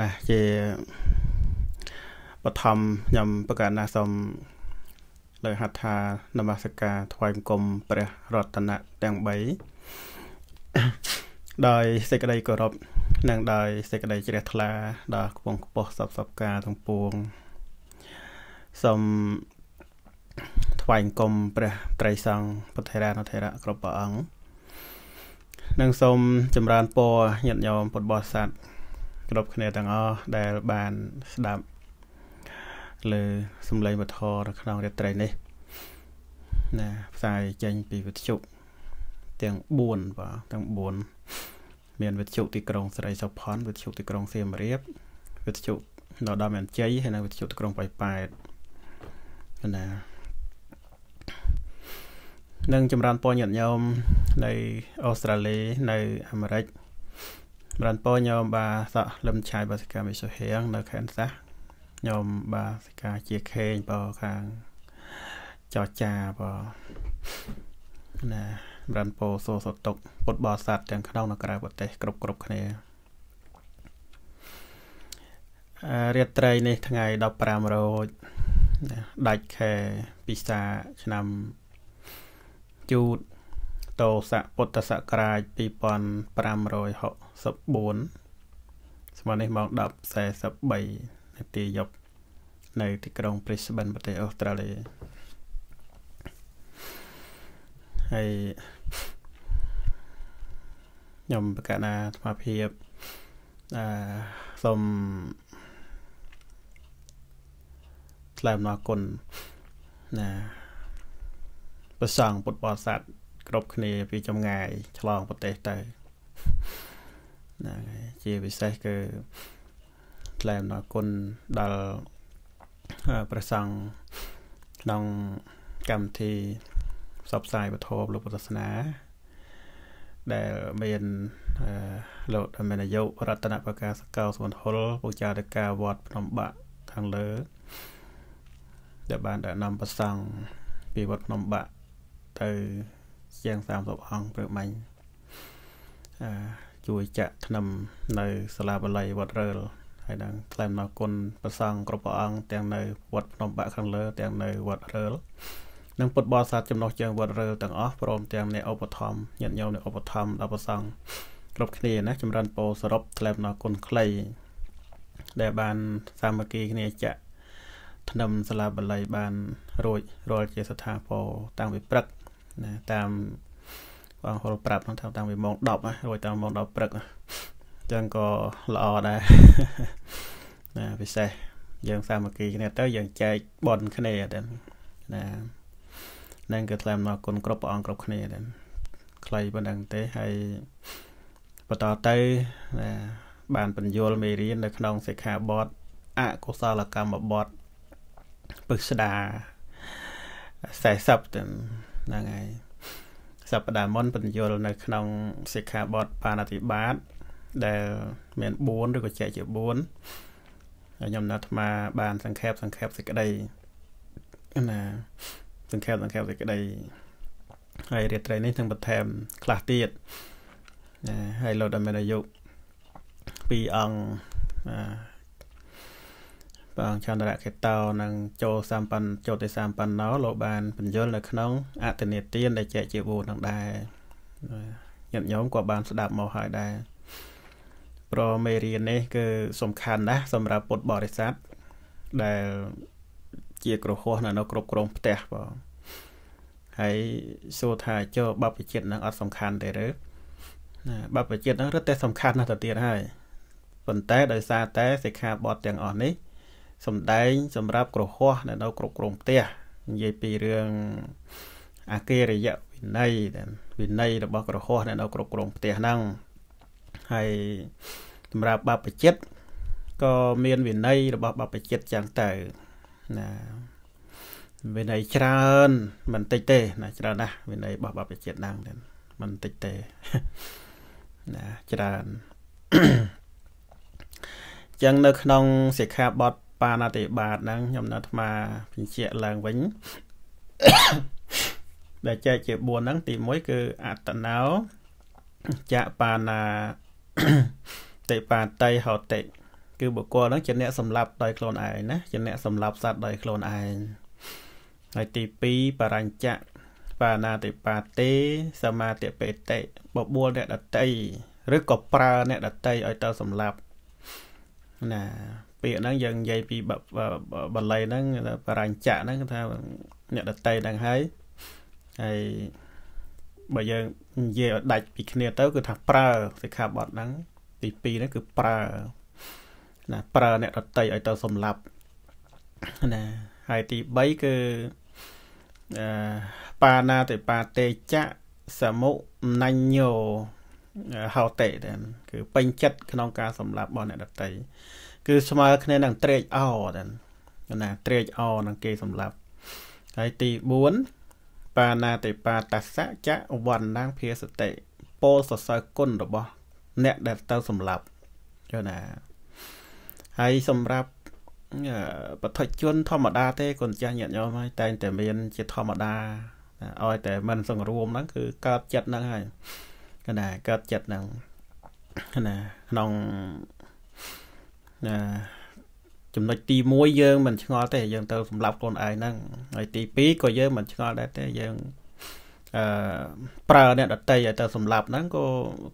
ណាជាបឋមខ្ញុំប្រកាសណាសូមលើហត្ថានមស្ការថ្វាយបង្គំព្រះរតនៈទាំង3ដោយសេចក្តីគោរពនិងដោយសេចក្តីជ្រះថ្លាដល់ខ្ពងខ្ពស់សពសពការទាំងពួងសូមថ្វាយបង្គំព្រះត្រីសង្ឃពុទ្ធេរានុថេរៈគ្រប់ព្រះអង្គនិងសូមចម្រើនពរញាតិញោមពុទ្ធបរិស័ទគ្រប់គ្នាទាំងអស់ដែលបាន ស្ដាប់លើសំឡេងវធរនៅក្នុងរាត្រីនេះណាផ្សាយចេញពីវិទ្យុទាំង4បាទទាំង4មានវិទ្យុទីក្រុងស្រីសុផាន់វិទ្យុទីក្រុងសៀមរាប វិទ្យុនៅដើមអន្ជ័យហើយនៅវិទ្យុទីក្រុងប៉ោយប៉ែតណានឹងចម្រើនពរញាតិញោមនៅអូស្ត្រាលីនៅអាមេរិកបានពោញោមបាទសក់លឹមឆាយបាសិកាមិសុហៀងនៅខេត្តសាសញោមបាទសិកាជាខេងបខាងចចាបណាបានពោសូសតុកពុតបោស័តទាំងក្នុងនិងក្រៅប្រទេសគ្រប់គ្រប់គ្នារាត្រីនេះថ្ងៃ15រោចដាច់ខែពិសាឆ្នាំជូតតោស័កពុទ្ធសករាជ2560 14ស្មើនេះម៉ោង10:43នាទីយប់នៅទីក្រុង Brisbane ប្រទេសអូស្ត្រាលីហើយខ្ញុំប្រកាសណាអាថ្មភាពអឺសូមថ្លែងអំណរគុណណាប្រសងពុទ្ធបរិស័ទគ្រប់គ្នា ពីចម្ងាយឆ្លងប្រទេសទៅហ្នឹងហើយជាពិសេសគឺថ្លែងអំណរគុណដល់ព្រះសង្ឃក្នុងកម្មវិធីផ្សព្វផ្សាយវធម៌លោកពុទ្ធសាសនា ដែលមានលោកមានអាយុរតនបកាសកោសុវណ្ណហុលពូចារការវត្តភ្នំបាក់ខាងលើដែលបានដឹកនាំប្រសង់ពីវត្តភ្នំបាក់ទៅជាង30អង្គព្រឹកមិញអឺជួយចាក់ធ្នឹមនៅសាលាបល័យវត្តរើលហើយនឹងថ្លែងអំណរគុណព្រះសង្ឃគ្រប់ព្រះអង្គទាំងនៅវត្តភ្នំបាក់ខាងលើទាំងនៅវត្តរើលនិងពុទ្ធបរិស័ទចំណុះជើងវត្តរើលទាំងអស់ព្រមទាំងអ្នកឧបត្ថម្ភញាតិញោមអ្នកឧបត្ថម្ភដល់ព្រះសង្ឃគ្រប់គ្នាណាចម្រើនពរសរុបថ្លែងអំណរគុណខ្លីដែលបានសាមគ្គីគ្នាចាក់ធ្នឹមសាលាបល័យបានរួចរាល់ជាស្ថាពរតាំងពីព្រឹកណាតាមបងហុលប្រាប់ថាតាំងពីម៉ោង10ណារួចតាំងម៉ោង10ព្រឹកអញ្ចឹងក៏ល្អដែរណាពិសេសយើងសាមគ្គីគ្នាទៅយើងចែកបនគ្នាទៅណានឹងគឺថ្លែងអំណរគុណគ្រប់ព្រះអង្គគ្រប់គ្នាទៅខ្លីប៉ុណ្ណឹងទេហើយបន្តទៅណាបានបញ្យលមេរៀននៅក្នុងសិក្ខាបទអកុសលកម្មបទពិស្ដា40ទៅហ្នឹងហើយសព្ទាមុនបញ្យលនៅក្នុងសិក្ខាបទបាណតិបាតដែលមាន4ឬក៏ចែកជា4ហើយខ្ញុំនៅអាត្មាបានសង្ខេបសង្ខេបសេចក្តីណា សង្ខេបសង្ខេបសេចក្តីហើយរាត្រីនេះនឹងបន្ថែមខ្លះទៀតណាហើយលោកដែលមានអាយុ2អង្គណាបងចន្ទរកេតោនិងចូលសម្បណ្ណចូលទៅសម្បណ្ណោលោកបានបញ្យលនៅក្នុងអតនេទានដែលចែកជាវូនឹងដែរញាតិញោមក៏បានស្ដាប់មកហើយដែរប្រមេរៀននេះ គឺសំខាន់ណាស់សម្រាប់ពុទ្ធបរិស័ទដែលជាក្រហមនៅគ្រប់គ្រងផ្ទះបងហើយសួរថាចុះបបជិតនឹងអត់សំខាន់ទេឬណាបបជិតនឹងរឹតតែសំខាន់ណាស់ទៅទៀតហើយប៉ុន្តែដោយសារតែសិក្ខាបទទាំងអស់នេះសំដែងសម្រាប់ក្រហោះនៅនៅគ្រប់គ្រងផ្ទះនិយាយពីរឿងអាកិរិយវិន័យវិន័យរបស់ក្រហោះនៅនៅគ្រប់គ្រងផ្ទះហ្នឹងហើយសម្រាប់បបជិតក៏មានវិន័យរបស់បបជិតចឹងទៅណាវិន័យច្រើនមិនតិចទេ ណាច្រើនណាស់វិន័យរបស់បបជិតហ្នឹងមិនតិចទេណាច្រើនចឹងនៅក្នុងសិក្ខាបទបាណតិបាទហ្នឹងខ្ញុំនៅអាត្មាបញ្ជាក់ឡើងវិញដែលចែកជា4ហ្នឹងទី1គឺអត្តណោចបាណាតិបាតីហោតិគឺបុគ្គលហ្នឹងជាអ្នកសម្លាប់ដោយខ្លួនឯងណាជាអ្នកសម្លាប់សត្វដោយខ្លួនឯងហើយទី2បរញ្ចៈបាណាតិបាទេសមាតិបេតិបបួលអ្នកដតីឬក៏ប្រើអ្នកដតីឲ្យទៅសម្លាប់ណាពាក្យហ្នឹងយើងនិយាយពីបាលីហ្នឹងបរិញ្ចៈហ្នឹងថាអ្នកដតីហ្នឹងហើយហើយបើយើងនិយាយឲ្យដាច់ពីគ្នាទៅគឺថាប្រើសិក្ខាបទហ្នឹងទី2ហ្នឹងគឺប្រើណាប្រើអ្នកដតីឲ្យទៅសម្លាប់ណាហើយទី3គឺអឺបាណាតិបាទេចៈសមុណញ្ញោហោតេគឺពេញចិត្តក្នុងការសម្លាប់របស់អ្នកដតីគឺស្មើគ្នានឹងត្រេកអរហ្នឹងណាត្រេកអរនឹងគេសម្រាប់ ហើយទី4បាណាតិបាតសៈចវណ្ណាងភាសតិពោលសរសើរគុណរបស់អ្នកដែលទៅសម្លាប់យល់ណាហើយសម្រាប់បឋិជនធម្មតាទេគុណចាស់ញាតិញោមហើយតែងតែមាន ជាធម្មតាឲ្យតែមិន សង្រួមហ្នឹងគឺកើតចិត្តហ្នឹងហើយកណាកើតចិត្តហ្នឹងណាក្នុងណាចំណុចទី1យើងមិនឆ្ងល់ទេយើងត្រូវសម្លាប់ខ្លួនឯងហ្នឹងហើយទី2ក៏យើងមិនឆ្ងល់ដែរទេយើងអឺប្រើ អ្នកដតីឲ្យទៅសម្លាប់ហ្នឹងក៏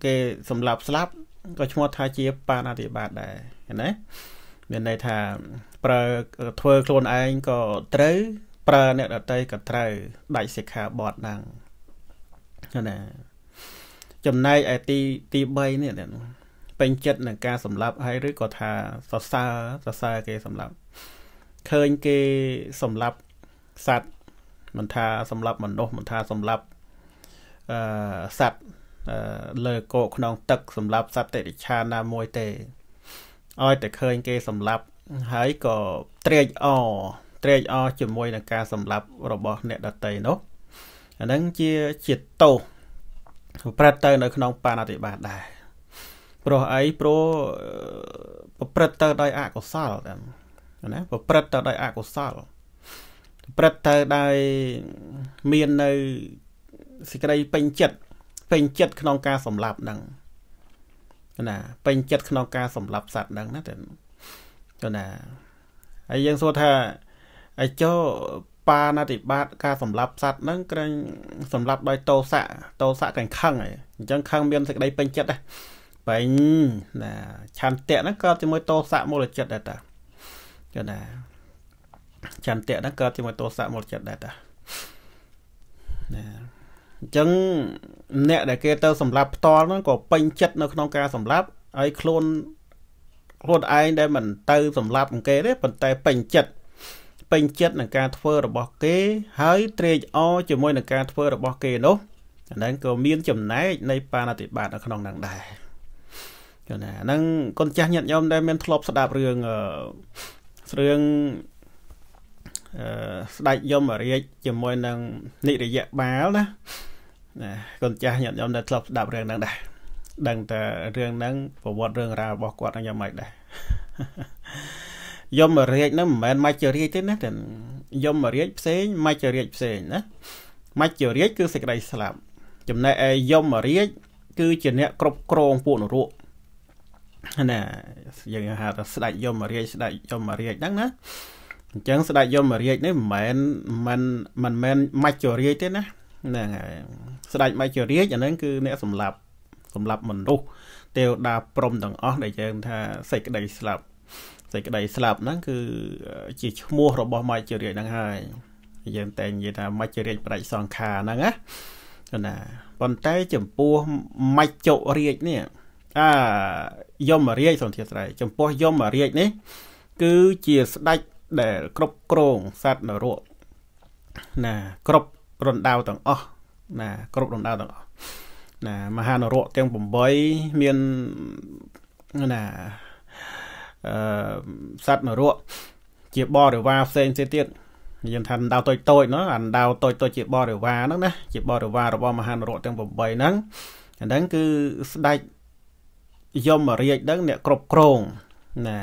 គេសម្លាប់ស្លាប់ក៏ឈ្មោះថាជាបាណាតិបាតដែរឃើញទេមានន័យថាប្រើធ្វើ ខ្លួនឯងក៏ត្រូវប្រើអ្នកដតីក៏ត្រូវដាច់សិក្ខាបទហ្នឹងណា ចំណែកឯទីទី3នេះពេញចិត្តនឹងការសម្លាប់ហើយឬក៏ថាសរសើរសរសើរគេសម្លាប់ឃើញគេសម្លាប់សត្វមិនថាសម្លាប់មនុស្សមិនថាសម្លាប់អឺសត្វលើកោក្នុងទឹកសម្រាប់សត្វតិរិឆានណាមួយទេឲ្យតែឃើញគេសម្លាប់ហើយក៏ត្រេកអរត្រេកអរជាមួយនឹងការសម្លាប់របស់ អ្នកដតីនោះអានឹងជាជាតោសប្រព្រឹត្តទៅនៅក្នុងបាណតិបាតដែរព្រោះអីព្រោះប្រព្រឹត្តទៅដោយអកុសលតែណាប្រព្រឹត្តទៅដោយអកុសល ប្រព្រឹត្តទៅដោយមាននៅសេចក្តីពេញចិត្តពេញចិត្តក្នុងការសម្លាប់ហ្នឹងណា ពេញចិត្តក្នុងការសម្លាប់សត្វហ្នឹងណាតែទៅណាហើយយើងសួរថាអាចោបាណតិបាតការសម្លាប់សត្វហ្នឹងក្រែងសម្លាប់ដោយតោសៈតោសៈកញ្ខឹងអញ្ចឹងខឹងមានសេចក្តីពេញចិត្តដែរពេញណាឆន្ទៈហ្នឹងកើតជាមួយតោសៈមូលចិត្តដែរតាយល់ណាចន្ទៈហ្នឹងកើតជាមួយតោសៈមូលចិត្តដែរតាណាអញ្ចឹងអ្នកដែលគេទៅសម្លាប់ផ្ទាល់ហ្នឹងក៏ពេញចិត្តនៅក្នុងការសម្លាប់ហើយខ្លួនខ្លួនឯងដែលមិនទៅសម្លាប់គេទេប៉ុន្តែពេញចិត្តពេញចិត្តនឹងការធ្វើ របស់គេហើយត្រេកអរជាមួយនឹងការធ្វើរបស់គេនោះអាហ្នឹងក៏មានចំណែកនៃបាណតិបាតនៅក្នុងហ្នឹងដែរចឹងណាហ្នឹងកូនចាស់ញាតិញោមដែលមានធ្លាប់ស្ដាប់រឿងរឿងអឺស្ដេចយមរាជជាមួយនឹងនិរយបាលណាណាកូនចាស់ញាតិញោមដែលធ្លាប់ស្ដាប់រឿងហ្នឹងដែរដឹងតែរឿងហ្នឹងប្រវត្តិរឿងរ៉ាវរបស់គាត់ហ្នឹងយ៉ាងម៉េចដែរយមរាជហ្នឹងមិនមែនមច្ចរាជទេណាតែយមរាជផ្សេងមច្ចរាជផ្សេងណាមច្ចរាជគឺសេចក្តីស្លាប់ចំណែកឯយមរាជគឺជាអ្នកគ្រប់គ្រងពួកនរកណាយើងហៅថាស្ដេចយមរាជស្ដេចយមរាជហ្នឹងណាអញ្ចឹងស្ដេចយមរាជនេះមិនមែនមិនមិនមែនមច្ចរាជទេណាហ្នឹងហើយស្ដេចមច្ចរាជអាហ្នឹងគឺអ្នកសម្លាប់សម្លាប់មនុស្សទេវតាព្រមទាំងអស់ដែលយើង ថាសេចក្តីស្លាប់ សេចក្តីស្លាប់ហ្នឹងគឺជាឈ្មោះរបស់មច្ចរាជហ្នឹងហើយយើងតែនិយាយថាមច្ចរាជប្រាច់សង្ខារហ្នឹងណាណាប៉ុន្តែចំពោះមច្ចរាជនេះអឺយមរាជសន្ធាស្រ័យចំពោះយមរាជនេះ គឺជាស្ដេចដែលគ្រប់គ្រងសត្វនរកណាគ្រប់រណ្ដៅទាំងអស់ណាគ្រប់រណ្ដៅទាំងអស់ណាមហានរកទាំង8មានណាអឺសត្វនរកជាបរិវារផ្សេងទៀតទៀតយើងថាអណ្ដៅតូចតូចណាអណ្ដៅតូចតូចជាបរិវារហ្នឹង ណា ជាបរិវាររបស់មហានរកទាំង8ហ្នឹងអាហ្នឹងគឺស្ដេចយមរាជហ្នឹងអ្នកគ្រប់គ្រងណា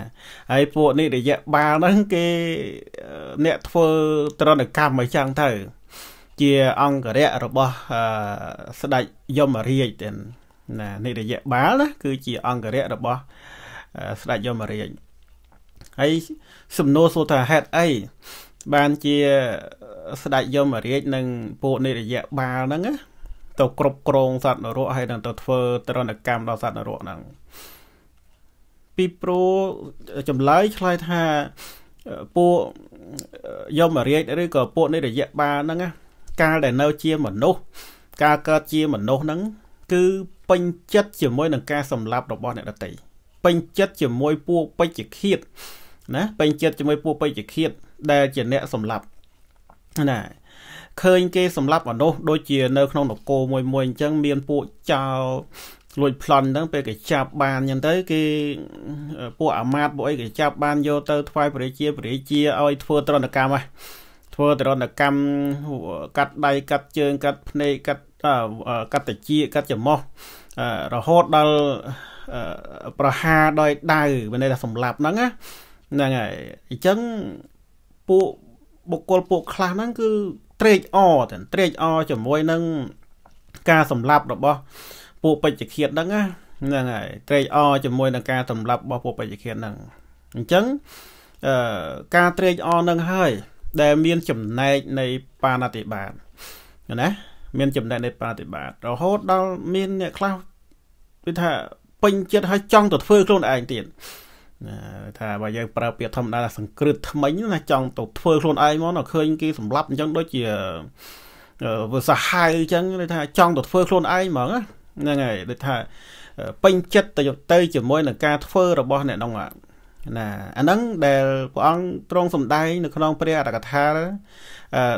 ហើយពួកនេះរយៈបាលហ្នឹងគេអ្នកធ្វើត្រណកម្មអីចឹងទៅជាអង្គរៈរបស់ស្ដេចយមរាជទាំងណានេះរយៈបាលណាគឺជា អង្គរៈរបស់ស្ដេចយមរាជហើយសំណួរសួរថាហេតុអីបានជាស្ដេចយមរាជនិងពួកនិរយៈបាលហ្នឹងណាទៅគ្រប់គ្រងសត្វនរកហើយនឹងទៅធ្វើទរណកម្មដល់សត្វនរកហ្នឹងពីព្រោះចម្លើយឆ្លើយថាពួកយមរាជឬក៏ពួកនៃរយៈបាលហ្នឹងកាលដែលនៅជាមនុស្សការកើតជាមនុស្សហ្នឹងគឺពេញចិត្តជាមួយនឹងការសម្លាប់របស់អ្នកដតីពេញចិត្តជាមួយពួកពេជ្ជឃាតណាពេញចិត្តជាមួយពួកពេជ្ជឃាត ដែលជាអ្នកសម្លាប់ណាឃើញគេសម្លាប់មនុស្សដូចជានៅក្នុងនគរមួយមួយអញ្ចឹងមានពួកចោលលួចប្លន់ហ្នឹង ពេលគេចាប់បានអញ្ចឹងទៅ គេពួកអាមាត្យពួកអីគេចាប់បានយកទៅថ្វាយព្រះជាព្រះជាឲ្យ ធ្វើត្រណកម្មហ្នឹងធ្វើត្រណកម្មកាត់ដៃកាត់ជើង កាត់ភ្នែកកាត់កាត់តិចកាត់ច្រមុះរហូតដល់ប្រហារដោយដៅមានន័យថាសម្លាប់ហ្នឹងណាហ្នឹងហើយអញ្ចឹងពួកបុគ្គលពួកខ្លះហ្នឹងគឺត្រេកអរទាំងត្រេកអរជាមួយនឹងការសម្លាប់របស់ពួកបច្ចឃាតហ្នឹងណាហ្នឹងហើយត្រេកអរជាមួយនឹងការសម្លាប់របស់ពួកបច្ចឃាតហ្នឹងអញ្ចឹងអឺការត្រេកអរនឹងហើយដែលមានចំណែកនៃបាណតិបាតណា មាន ចំណែកនៃ បាណតិបាតរហូតដល់មានអ្នកខ្លះគឺថាពេញចិត្តហើយចង់ទៅធ្វើខ្លួនឯងទៀតថាបើយើងប្រើពាក្យធម្មតាថាសង្គ្រឹតថ្មីណាចង់ទៅធ្វើខ្លួនឯងមកដល់ឃើញគេសម្លាប់អញ្ចឹងដូចជាវាសាហាវអញ្ចឹងដូចថាចង់ទៅធ្វើខ្លួនឯងហ្មងហ្នឹងហើយដូចថាពេញចិត្តទៅទៅជាមួយនឹងការធ្វើរបស់អ្នកនោះណាអាហ្នឹងដែលព្រះអង្គទ្រង់សម្ដែង នៅក្នុងព្រះអរកថា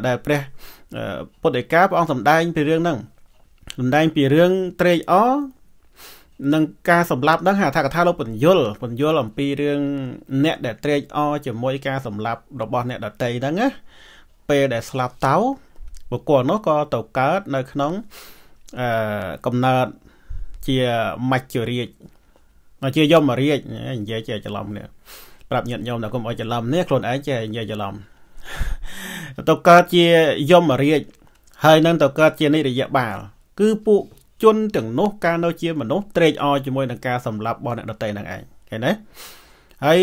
ដែលព្រះពុទ្ធដីកាព្រះអង្គសម្ដែងពីរឿងហ្នឹងសម្ដែងពីរឿងត្រេកអរនឹងការសម្លាប់ហ្នឹងហៅថាកថាលោកពញ្ញុលពញ្ញុលអំពីរឿងអ្នកដែលត្រេកអរជាមួយ ការសម្លាប់របស់អ្នកដតីហ្នឹងណាពេលដែលស្លាប់ទៅបុគ្គលនោះក៏ទៅកើតនៅក្នុងអឺកំណើតជាមច្ចរាជមកជាយមរាជនិយាយជាច្រឡំនេះប្រាប់ញាតិញោមថាកុំអោយច្រឡំនេះខ្លួនឯងចេះនិយាយច្រឡំទៅកើតជាយមរាជហើយនឹងទៅកើតជានិរយបាលគឺពួកជនទាំងនោះកាលនៅជាមនុស្សត្រេកអរជាមួយនឹងការសម្លាប់របស់អ្នកដទៃហ្នឹងឯងឃើញទេហើយ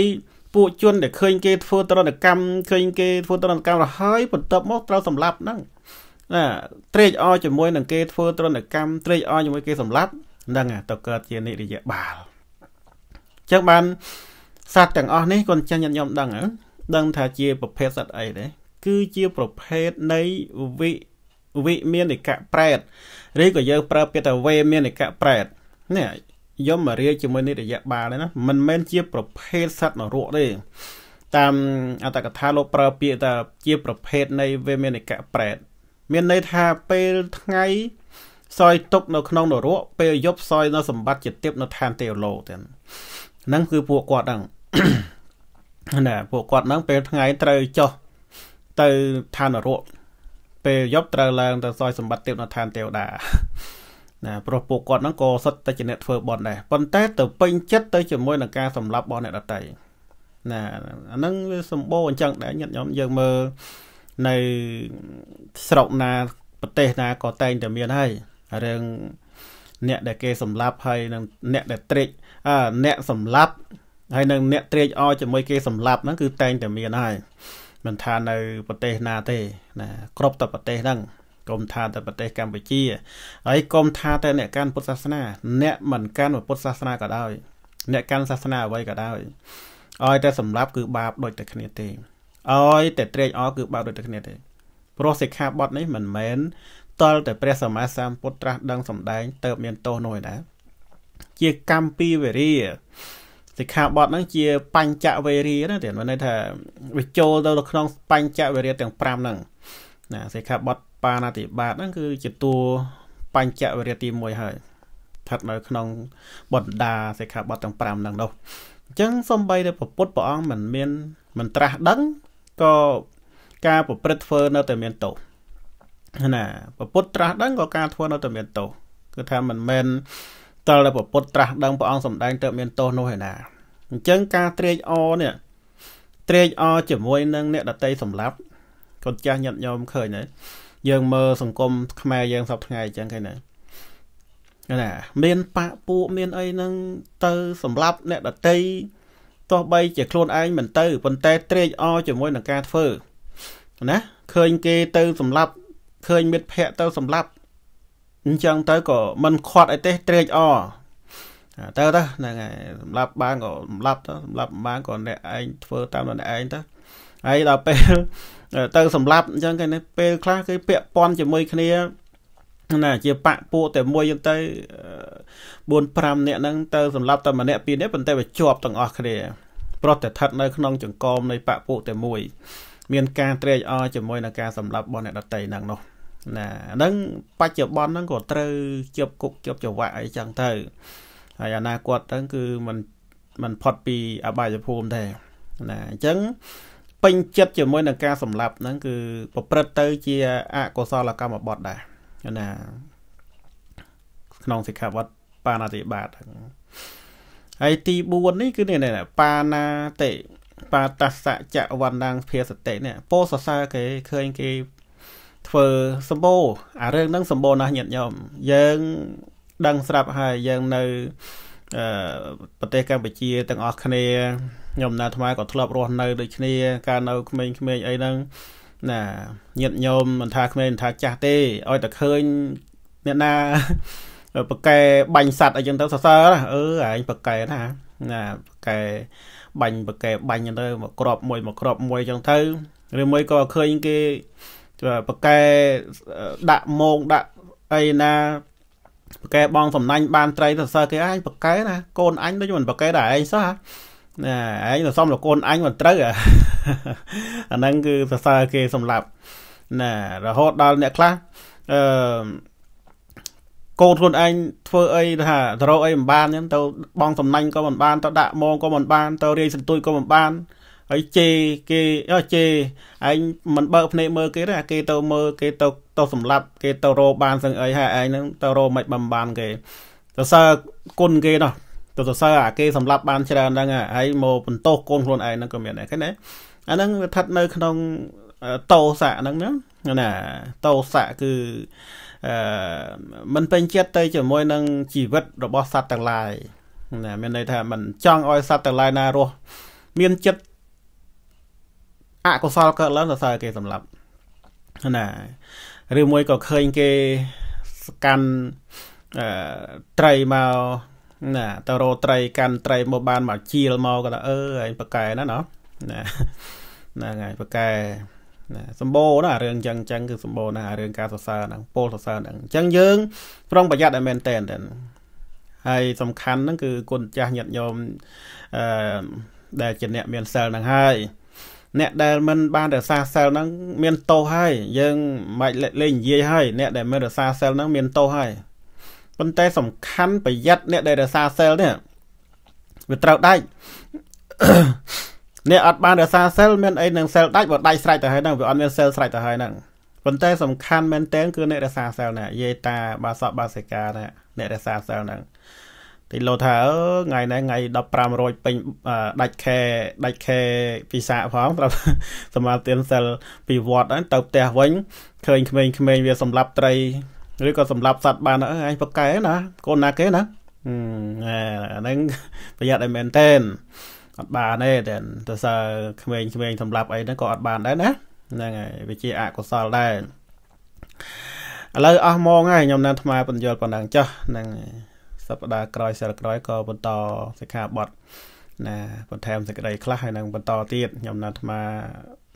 ពួកជនដែលឃើញគេធ្វើតរណកម្មឃើញគេធ្វើតរណកម្មរហើយបន្ទាប់មកត្រូវសម្លាប់ហ្នឹងណាត្រេកអរជាមួយនឹងគេ ធ្វើតរណកម្មត្រេកអរជាមួយគេសម្លាប់ហ្នឹងទៅកើតជានិរិយបាលអញ្ចឹងបានសត្វទាំងអស់នេះគាត់ចាញ់ញោមដឹងដឹងថាជាប្រភេទសត្វអីដែរគឺជាប្រភេទនៃវិវិមាននិកៈប្រែតឬក៏យើងប្រើពាក្យថាវេមាននិកៈប្រែតនេះយមរាជាមួយនិរយបាលណាមិនមែនជា ប្រភេទសត្វនរកទេតាមអត្តកថាលោកប្រើពាក្យថាជាប្រភេទនៃវេមាននិកៈប្រែតមានន័យថាពេលថ្ងៃសោយទុកនៅក្នុងនរកពេលយប់សោយនៅសម្បត្តិជាទេពនៅឋានទេវលោកទាំងហ្នឹងគឺពួកគាត់ហ្នឹងណា ពួកគាត់ហ្នឹងពេលថ្ងៃត្រូវចុះទៅឋាននរកពេលយប់ត្រូវឡើងទៅសោយសម្បត្តិទេពនៅឋានទេវតាណាព្រោះពួកគាត់ហ្នឹងក៏សុទ្ធតែជាអ្នកធ្វើបន់ដែរប៉ុន្តែទៅពេញចិត្តទៅជាមួយនឹងការសម្លាប់របស់អ្នកដតីណាអាហ្នឹងវាសម្បូរអញ្ចឹងដែរញាតិញោមយើងមើលនៅស្រុកណាប្រទេសណាក៏តែងតែមានហើយរឿងអ្នកដែលគេសម្លាប់ហើយ នឹងអ្នកដែលត្រេកអឺអ្នកសម្លាប់ហើយនឹងអ្នកត្រេកអរជាមួយគេសម្លាប់ហ្នឹងគឺតែងតែមានហើយមិនថានៅប្រទេស ណាទេ ណាគ្រប់តែប្រទេសហ្នឹងកុំថាតែប្រទេសកម្ពុជាហើយកុំថាតែ អ្នកកាន់ពុទ្ធសាសនាអ្នកមិនកាន់ពុទ្ធសាសនាក៏ដោយ អ្នកកាន់សាសនាអ្វីក៏ដោយឲ្យតែសម្រាប់គឺ បាបដូចតែគ្នាទេឲ្យតែត្រេកអរគឺបាបដូចតែគ្នាទេព្រោះសិក្ខាបទនេះមិនមែនតលតែព្រះសម្មាសម្ពុទ្ធត្រាស់ដឹងសម្ដែងទៅមានទោសនោះឯណាជាកម្មពីវេរាសិក្ខាបទហ្នឹងជាបញ្ចវេរីណាទៀតមានន័យថាវាចូលទៅក្នុងបញ្ចវេរីទាំង5ហ្នឹងណាសិក្ខាបទបាណាតិបាតហ្នឹងគឺជាតួបញ្ចវេរីទី1ហើយស្ថិតនៅ ក្នុងបណ្ដាសិក្ខាបទទាំង5ហ្នឹងនោះអញ្ចឹងសំបីតែពុទ្ធព្រះអង្គមិនមានមិនត្រាស់ដឹងក៏ការប្រព្រឹត្តធ្វើនៅតែមានទោសណាពុទ្ធត្រាស់ដឹងក៏ការធ្វើនៅតែមានទោសគឺថាមិនមែនតលដែលប្រពុតត្រាស់ដឹងព្រះអង្គសម្ដែងទៅមានទោសនោះឯណាអញ្ចឹងការត្រេកអរនេះត្រេកអរជាមួយនឹង អ្នកដតីសម្លាប់កូនចាស់ញាតញោមឃើញហើយយើងមើលសង្គមខ្មែរយើងសពថ្ងៃអញ្ចឹងឃើញណាណាមានបាក់ពួកមានអីនឹងទៅសម្លាប់អ្នកដតីទោះបីជាខ្លួនឯងមិនទៅប៉ុន្តែត្រេកអរជាមួយនឹងការធ្វើណាឃើញគេទៅ សម្លាប់ឃើញមិត្តភ័ក្តិទៅសម្លាប់អញ្ចឹងទៅក៏មិនខាត់អីទេត្រេកអរទៅទៅហ្នឹងហើយសម្រាប់បានក៏សម្រាប់ទៅសម្រាប់បានក៏អ្នកឯងធ្វើតាមអ្នកឯងទៅហើយដល់ពេលទៅសម្រាប់អញ្ចឹងគេពេលខ្លះគេពាក់ព័ន្ធជាមួយគ្នាណា ជាបាក់ពួកតែមួយទៅ4 5នាក់ហ្នឹងទៅសម្រាប់តែម្នាក់ពីរនាក់ប៉ុន្តែវាជាប់ទាំងអស់គ្នាប្រតិថិតនៅក្នុងចង្កោមនៃបាក់ពួកតែមួយមានការត្រេកអរជាមួយនឹងការសម្លាប់របស់អ្នកដតីហ្នឹងនោះណាហ្នឹងបច្ចុប្បន្នហ្នឹងក៏ត្រូវជាប់គុកជាប់ច្រវាក់អីចឹងទៅហើយអនាគតហ្នឹងគឺมันมันផុតពីអបាយភូមិដែរណាអញ្ចឹងពេញចិត្តជាមួយនឹងការសម្លាប់ហ្នឹងគឺប្រព្រឹត្តទៅជាអកុសលកម្មបទដែរណាក្នុងសិក្ខាបទបាណាតិបាតហ្នឹងហើយទី4នេះគឺនេះបាណាតិបាតសច្ចវណ្ណังភាសតិនេះពោសសើគេឃើញគេធ្វើសម្បូរអារឿងហ្នឹងសម្បូរណាស់ញាតិញោមយើងដឹងស្រាប់ហើយយើងនៅអឺប្រទេសកម្ពុជាទាំងអស់គ្នាខ្ញុំណាអាត្មាក៏ធ្លាប់រស់នៅដូចគ្នា ការនៅក្មេងៗអីហ្នឹងណាញាតិញោមមិនថាក្មេងមិនថាចាស់ទេឲ្យតែឃើញអ្នកណាបកែបាញ់សัตว์អីចឹងទៅសរសើរអឺឯងបកែណាណាបកែបាញ់បកែបាញ់ទៅមកក្របមួយមកក្របមួយចឹងទៅឬមួយក៏ឃើញគេប្រកែដាក់មងដាក់អីណាប្រកែបងសំណាញ់បានត្រីទៅសើគេអញប្រកែណាកូនអញដូចមិនប្រកែដែរឯងសោះណាឯងទៅសុំលោកកូនអញមិនត្រូវអាហ្នឹងគឺសរសើរគេសម្រាប់ណារហូតដល់អ្នកខ្លះអឺកូនខ្លួនឯងធ្វើអីថាទៅរកអីមិនបានហ្នឹងទៅបងសំណាញ់ក៏មិនបានទៅដាក់មងក៏មិនបាន ទៅរាយសន្ទួយក៏មិនបានហើយជេគេអោះជេឯងមិនបើកភ្នែកមើលគេទេគេទៅមើលគេទៅទៅសម្លាប់គេទៅរោបានសឹងអីហើយឯងហ្នឹងទៅរោមិនបំបាន គេសរសើរគុណគេណោះទៅសរសើរអាគេសម្លាប់បានច្រើនហ្នឹងហើយមកបន្ទោសកូនខ្លួនឯងហ្នឹងក៏មានដែរឃើញទេអាហ្នឹងវាស្ថិតនៅក្នុងតោសៈហ្នឹងណាណាតោសៈគឺអឺมันពេញចិត្តទៅជាមួយ នឹងជីវិតរបស់សត្វទាំងឡាយណាមានន័យថាมันចង់ឲ្យសត្វទាំងឡាយណារស់មានចិត្តអកុសលកើតឡើងសរសើរគេសម្លាប់ណាឬមួយក៏ឃើញគេស្កាន់អឺត្រីមកណា តរោត្រីកាន់ត្រីមកបានមកជីលមកក៏ថាអើឯងប៉កែណាណោះណាហ្នឹងហើយប៉កែណាសម្បូរណារឿងចឹងចឹងគឺសម្បូរណារឿងការសរសើរហ្នឹងពោលសរសើរហ្នឹងអញ្ចឹងយើងប្រុងប្រយ័ត្នឲ្យមែនតែនហើយសំខាន់ហ្នឹង គឺគុណចាស់ញាតិញោមអឺដែលជាអ្នកមានសិលហ្នឹងហើយអ្នកដែលមិនបានរក្សាសិលហ្នឹងមានទោសហើយយើងមិនលេងនិយាយហើយអ្នកដែលមិនរក្សាសិលហ្នឹងមានទោសហើយប៉ុន្តែសំខាន់ប្រយ័ត្នអ្នកដែលរក្សាសិលនេះវាត្រូវដាច់អ្នកអត់បានរក្សាសិលមានអីនឹងសិលដាច់បើដាច់ស្រេចទៅហើយហ្នឹងវាអត់មានសិលស្រេចទៅហើយហ្នឹងប៉ុន្តែសំខាន់មែនទែនគឺអ្នករក្សាសិលណាយេតាបាសពបាសិកាណាអ្នករក្សាសិលហ្នឹងតិចលោថាអឺថ្ងៃនេះថ្ងៃ15រោចពេញដាច់ខែដាច់ខែពិសាផងត្រូវសម្រាប់ទៀនសិលពីវត្តហ្នឹងទៅផ្ទះវិញឃើញក្មេងៗវាសម្លាប់ត្រីឬក៏សម្លាប់សត្វបានអើឯងប្រកែណាកូនណាគេណាអាហ្នឹងប្រយ័ត្នឲ្យមែនតែនអត់បានទេតែទៅសើក្មេងក្មេងសម្លាប់អីហ្នឹងក៏អត់បានដែរណាហ្នឹងហើយវាជាអកុសលដែរឥឡូវអស់ម៉ងហើយខ្ញុំនៅថ្មបញ្យល់ប៉ុណ្ណឹងចុះហ្នឹងហើយសប្តាហ៍ក្រោយសារក្រោយក៏បន្តសិក្ខាបទណាបន្ថែមសេចក្តីខ្លះហើយនឹងបន្តទៀតខ្ញុំណាត់អាត្មា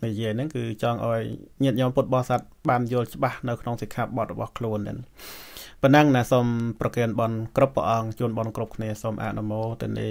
និយាយហ្នឹងគឺចង់ឲ្យញាតិញោមពុទ្ធបរិស័ទបានយល់ច្បាស់នៅក្នុងសិក្ខាបទរបស់ខ្លួនហ្នឹងប៉ុណ្ណឹងណាសូមប្រកានបនគ្រប់ព្រះអង្គជូនបនគ្រប់គ្នាសូមអនុមោទនា